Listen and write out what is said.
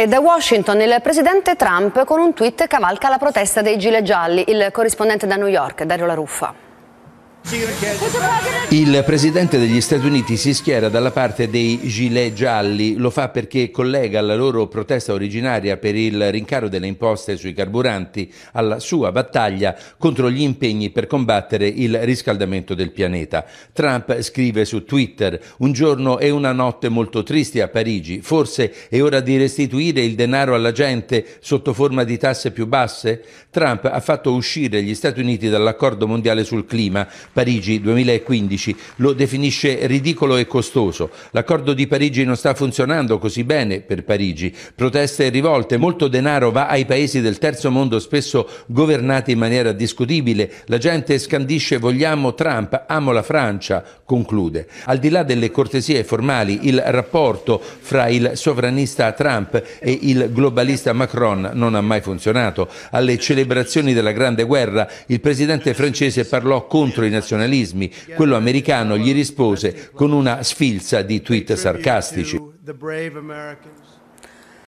E da Washington il presidente Trump con un tweet cavalca la protesta dei gilet gialli. Il corrispondente da New York, Dario La Ruffa. Il presidente degli Stati Uniti si schiera dalla parte dei gilet gialli, lo fa perché collega la loro protesta originaria per il rincaro delle imposte sui carburanti alla sua battaglia contro gli impegni per combattere il riscaldamento del pianeta. Trump scrive su Twitter un giorno e una notte molto tristi a Parigi, forse è ora di restituire il denaro alla gente sotto forma di tasse più basse? Trump ha fatto uscire gli Stati Uniti dall'accordo mondiale sul clima, Parigi 2015 lo definisce ridicolo e costoso. L'accordo di Parigi non sta funzionando così bene per Parigi. Proteste e rivolte, molto denaro va ai paesi del terzo mondo spesso governati in maniera discutibile. La gente scandisce vogliamo Trump, amo la Francia, conclude. Al di là delle cortesie formali, il rapporto fra il sovranista Trump e il globalista Macron non ha mai funzionato. Alle celebrazioni della Grande Guerra il presidente francese parlò contro i nazisti nazionalismi, quello americano gli rispose con una sfilza di tweet sarcastici.